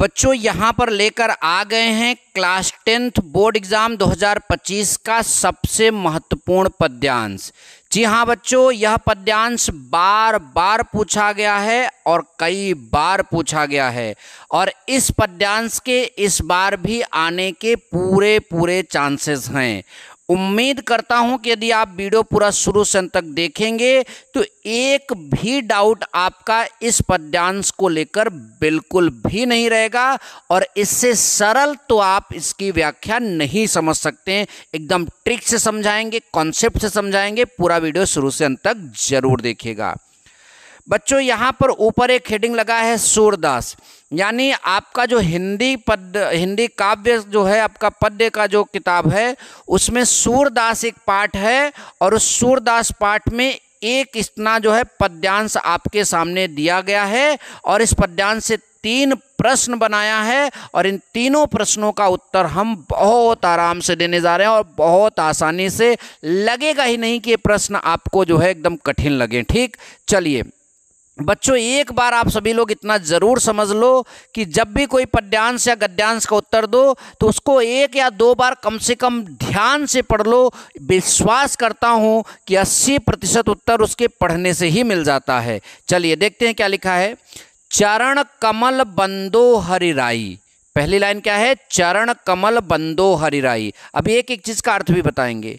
बच्चों यहाँ पर लेकर आ गए हैं क्लास टेंथ बोर्ड एग्ज़ाम 2025 का सबसे महत्वपूर्ण पद्यांश जी हाँ बच्चों यह पद्यांश बार बार पूछा गया है और कई बार पूछा गया है और इस पद्यांश के इस बार भी आने के पूरे पूरे चांसेस हैं उम्मीद करता हूं कि यदि आप वीडियो पूरा शुरू से अंत तक देखेंगे तो एक भी डाउट आपका इस पद्यांश को लेकर बिल्कुल भी नहीं रहेगा और इससे सरल तो आप इसकी व्याख्या नहीं समझ सकते एकदम ट्रिक से समझाएंगे कॉन्सेप्ट से समझाएंगे पूरा वीडियो शुरू से अंत तक जरूर देखेगा बच्चों यहाँ पर ऊपर एक हेडिंग लगा है सूरदास यानी आपका जो हिंदी पद हिंदी काव्य जो है आपका पद्य का जो किताब है उसमें सूरदास एक पाठ है और उस सूरदास पाठ में एक इतना जो है पद्यांश आपके सामने दिया गया है और इस पद्यांश से तीन प्रश्न बनाया है और इन तीनों प्रश्नों का उत्तर हम बहुत आराम से देने जा रहे हैं और बहुत आसानी से लगेगा ही नहीं कि ये प्रश्न आपको जो है एकदम कठिन लगे ठीक चलिए बच्चों एक बार आप सभी लोग इतना ज़रूर समझ लो कि जब भी कोई पद्यांश या गद्यांश का उत्तर दो तो उसको एक या दो बार कम से कम ध्यान से पढ़ लो विश्वास करता हूं कि 80 प्रतिशत उत्तर उसके पढ़ने से ही मिल जाता है चलिए देखते हैं क्या लिखा है चरण कमल बंदो हरिराई पहली लाइन क्या है चरण कमल बंदो हरिराई अब एक एक चीज़ का अर्थ भी बताएंगे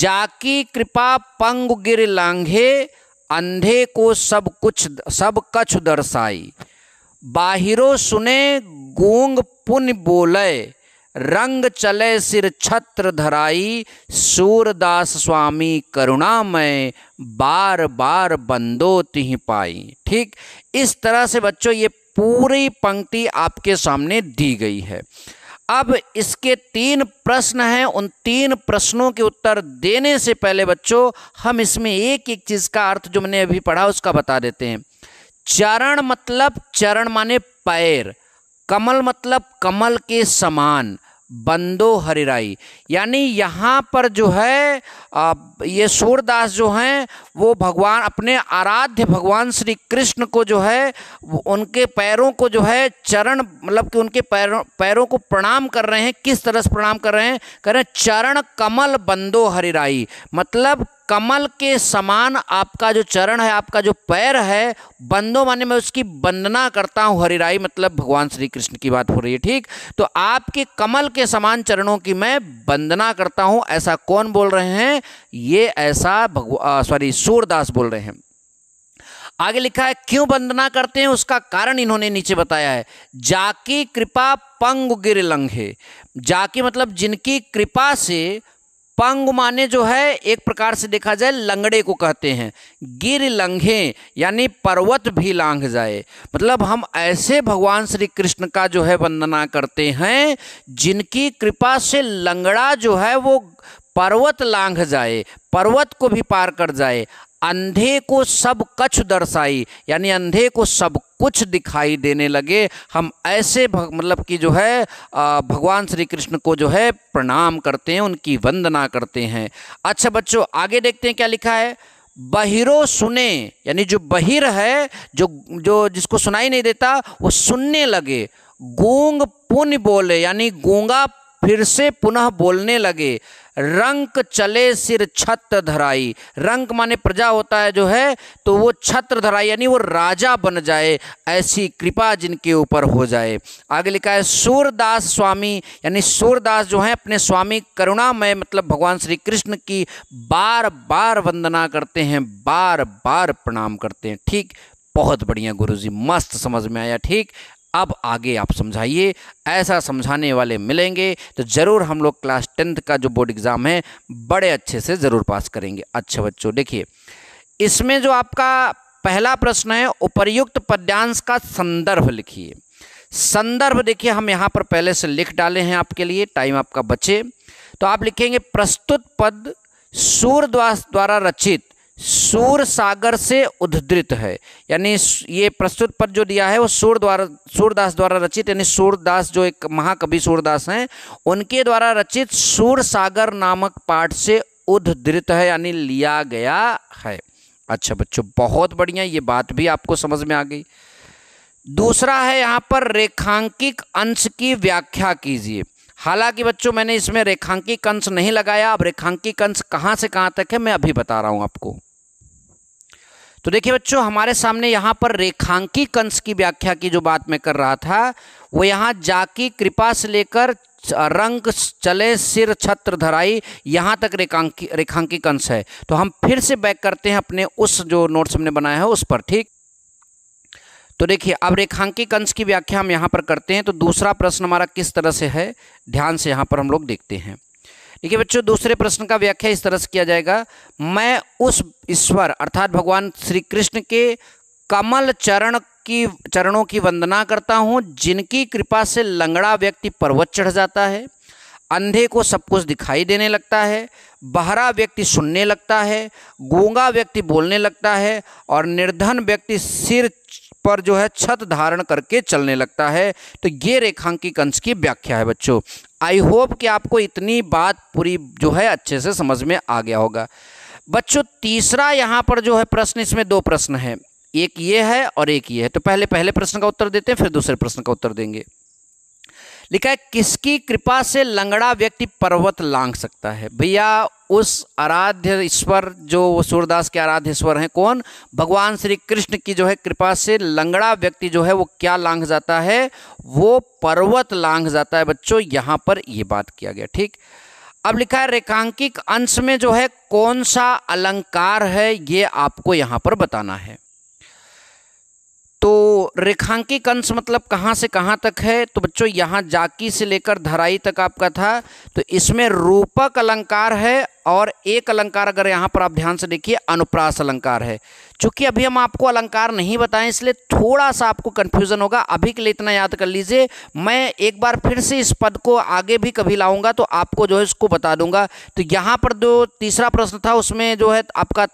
जाकी कृपा पंग गिर लांघे अंधे को सब कुछ सब कछ दर्शाई बाहिरो सुने गूंग पुन बोले रंग चले सिर छत्र धराई सूरदास स्वामी करुणामय बार बार बंदो तिह पाई ठीक इस तरह से बच्चों ये पूरी पंक्ति आपके सामने दी गई है अब इसके तीन प्रश्न हैं उन तीन प्रश्नों के उत्तर देने से पहले बच्चों हम इसमें एक एक चीज़ का अर्थ जो मैंने अभी पढ़ा उसका बता देते हैं चरण मतलब चरण माने पैर कमल मतलब कमल के समान बंदो हरिराई यानी यहाँ पर जो है ये सूरदास जो हैं वो भगवान अपने आराध्य भगवान श्री कृष्ण को जो है उनके पैरों को जो है चरण मतलब कि उनके पैरों पैरों को प्रणाम कर रहे हैं किस तरह से प्रणाम कर रहे हैं कह रहे हैं चरण कमल बंदो हरिराई मतलब कमल के समान आपका जो चरण है आपका जो पैर है बंदो माने मैं उसकी वंदना करता हूँ हरिराई मतलब भगवान श्री कृष्ण की बात हो रही है ठीक तो आपके कमल के समान चरणों की मैं वंदना करता हूँ ऐसा कौन बोल रहे हैं ये ऐसा सॉरी सूरदास बोल रहे हैं आगे लिखा है क्यों वंदना करते हैं उसका कारण इन्होंने नीचे बताया है जाकी कृपा पंग गिर लंघे जाकी मतलब जिनकी कृपा से पंग माने जो है एक प्रकार से देखा जाए लंगड़े को कहते हैं गिर लंघे यानी पर्वत भी लांघ जाए मतलब हम ऐसे भगवान श्री कृष्ण का जो है वंदना करते हैं जिनकी कृपा से लंगड़ा जो है वो पर्वत लांघ जाए पर्वत को भी पार कर जाए अंधे को सब कछ दर्शाई यानी अंधे को सब कुछ दिखाई देने लगे हम ऐसे मतलब कि जो है भगवान श्री कृष्ण को जो है प्रणाम करते हैं उनकी वंदना करते हैं अच्छा बच्चों आगे देखते हैं क्या लिखा है बहिरो सुने यानी जो बहिर है जो जो जिसको सुनाई नहीं देता वो सुनने लगे गोंग पुण्य बोले यानी गोंगा फिर से पुनः बोलने लगे रंक चले सिर छत्र धराई रंक माने प्रजा होता है जो है तो वो छत्र धराई यानी वो राजा बन जाए ऐसी कृपा जिनके ऊपर हो जाए आगे लिखा है सूरदास स्वामी यानी सूरदास जो है अपने स्वामी करुणामय मतलब भगवान श्री कृष्ण की बार बार वंदना करते हैं बार बार प्रणाम करते हैं ठीक बहुत बढ़िया गुरुजी मस्त समझ में आया ठीक अब आगे आप समझाइए ऐसा समझाने वाले मिलेंगे तो ज़रूर हम लोग क्लास टेंथ का जो बोर्ड एग्ज़ाम है बड़े अच्छे से ज़रूर पास करेंगे अच्छे बच्चों देखिए इसमें जो आपका पहला प्रश्न है उपर्युक्त पद्यांश का संदर्भ लिखिए संदर्भ देखिए हम यहाँ पर पहले से लिख डाले हैं आपके लिए टाइम आपका बचे तो आप लिखेंगे प्रस्तुत पद सूर्य द्वारा रचित सूर सागर से उद्धृत है यानी ये प्रस्तुत पद जो दिया है वो सूर द्वारा सूरदास द्वारा रचित यानी सूरदास जो एक महाकवि सूरदास हैं उनके द्वारा रचित सूर सागर नामक पाठ से उद्धृत है यानी लिया गया है अच्छा बच्चों बहुत बढ़िया ये बात भी आपको समझ में आ गई दूसरा है यहाँ पर रेखांकित अंश की व्याख्या कीजिए हालांकि बच्चों मैंने इसमें रेखांकी कंस नहीं लगाया अब रेखांकी कंस कहां से कहां तक है मैं अभी बता रहा हूं आपको तो देखिए बच्चों हमारे सामने यहां पर रेखांकी कंस की व्याख्या की जो बात मैं कर रहा था वो यहां जाकी कृपा से लेकर रंग चले सिर छत्र धराई यहां तक रेखांकी रेखांकी कंस है तो हम फिर से बैक करते हैं अपने उस जो नोट्स हमने बनाया है उस पर ठीक तो देखिए अब रेखांकित अंश की व्याख्या हम यहाँ पर करते हैं तो दूसरा प्रश्न हमारा किस तरह से है ध्यान से यहाँ पर हम लोग देखते हैं देखिए बच्चों दूसरे प्रश्न का व्याख्या इस तरह से किया जाएगा मैं उस ईश्वर अर्थात भगवान श्री कृष्ण के कमल चरण की चरणों की वंदना करता हूँ जिनकी कृपा से लंगड़ा व्यक्ति पर्वत चढ़ जाता है अंधे को सब कुछ दिखाई देने लगता है बहरा व्यक्ति सुनने लगता है गूंगा व्यक्ति बोलने लगता है और निर्धन व्यक्ति सिर पर जो है छत धारण करके चलने लगता है तो ये रेखांकित अंश की व्याख्या है बच्चों आई होप कि आपको इतनी बात पूरी जो है अच्छे से समझ में आ गया होगा बच्चों तीसरा यहाँ पर जो है प्रश्न इसमें दो प्रश्न है एक ये है और एक ये है तो पहले पहले प्रश्न का उत्तर देते हैं फिर दूसरे प्रश्न का उत्तर देंगे लिखा है किसकी कृपा से लंगड़ा व्यक्ति पर्वत लांग सकता है भैया उस आराध्य ईश्वर जो सूरदास के आराध्य ईश्वर हैं कौन भगवान श्री कृष्ण की जो है कृपा से लंगड़ा व्यक्ति जो है वो क्या लांग जाता है वो पर्वत लांग जाता है बच्चों यहाँ पर ये बात किया गया ठीक अब लिखा है रेखांकिक अंश में जो है कौन सा अलंकार है ये आपको यहाँ पर बताना है तो रेखांकित अंश मतलब कहाँ से कहाँ तक है तो बच्चों यहाँ जाकी से लेकर धराई तक आपका था तो इसमें रूपक अलंकार है और एक अलंकार अगर यहाँ पर आप ध्यान से देखिए अनुप्रास अलंकार है चूंकि अभी हम आपको अलंकार नहीं बताएं इसलिए थोड़ा सा आपको कन्फ्यूज़न होगा अभी के लिए इतना याद कर लीजिए मैं एक बार फिर से इस पद को आगे भी कभी लाऊंगा तो आपको जो है इसको बता दूंगा तो यहाँ पर जो तीसरा प्रश्न था उसमें जो है आपका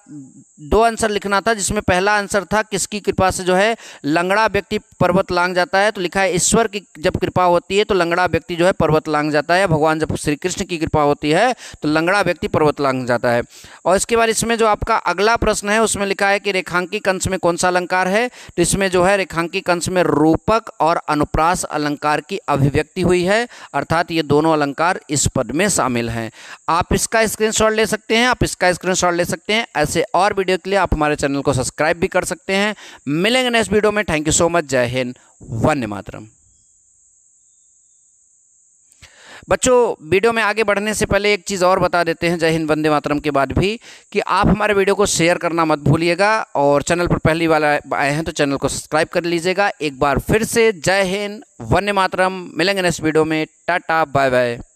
दो आंसर लिखना था जिसमें पहला आंसर था किसकी कृपा से जो है लंगड़ा व्यक्ति पर्वत लांग जाता है तो लिखा है ईश्वर की जब कृपा होती है तो लंगड़ा व्यक्ति जो है पर्वत लांग जाता है भगवान जब श्री कृष्ण की कृपा होती है तो लंगड़ा व्यक्ति पर्वत लांग जाता है और इसके बाद इसमें जो आपका अगला प्रश्न है उसमें लिखा है कि रेखांकी कंस में कौन सा अलंकार है तो इसमें जो है रेखांकी कंस में रूपक और अनुप्रास अलंकार की अभिव्यक्ति हुई है अर्थात ये दोनों अलंकार इस पद में शामिल हैं आप इसका स्क्रीनशॉट ले सकते हैं आप इसका स्क्रीनशॉट ले सकते हैं ऐसे और वीडियो के लिए आप हमारे चैनल को सब्सक्राइब भी कर सकते हैं मिलेंगे नेक्स्ट वीडियो में थैंक यू सो मच जय हिंद वन्य मातरम बच्चों वीडियो में आगे बढ़ने से पहले एक चीज़ और बता देते हैं जय हिंद वंदे मातरम के बाद भी कि आप हमारे वीडियो को शेयर करना मत भूलिएगा और चैनल पर पहली बार आए हैं तो चैनल को सब्सक्राइब कर लीजिएगा एक बार फिर से जय हिंद वंदे मातरम मिलेंगे नेक्स्ट वीडियो में टाटा बाय बाय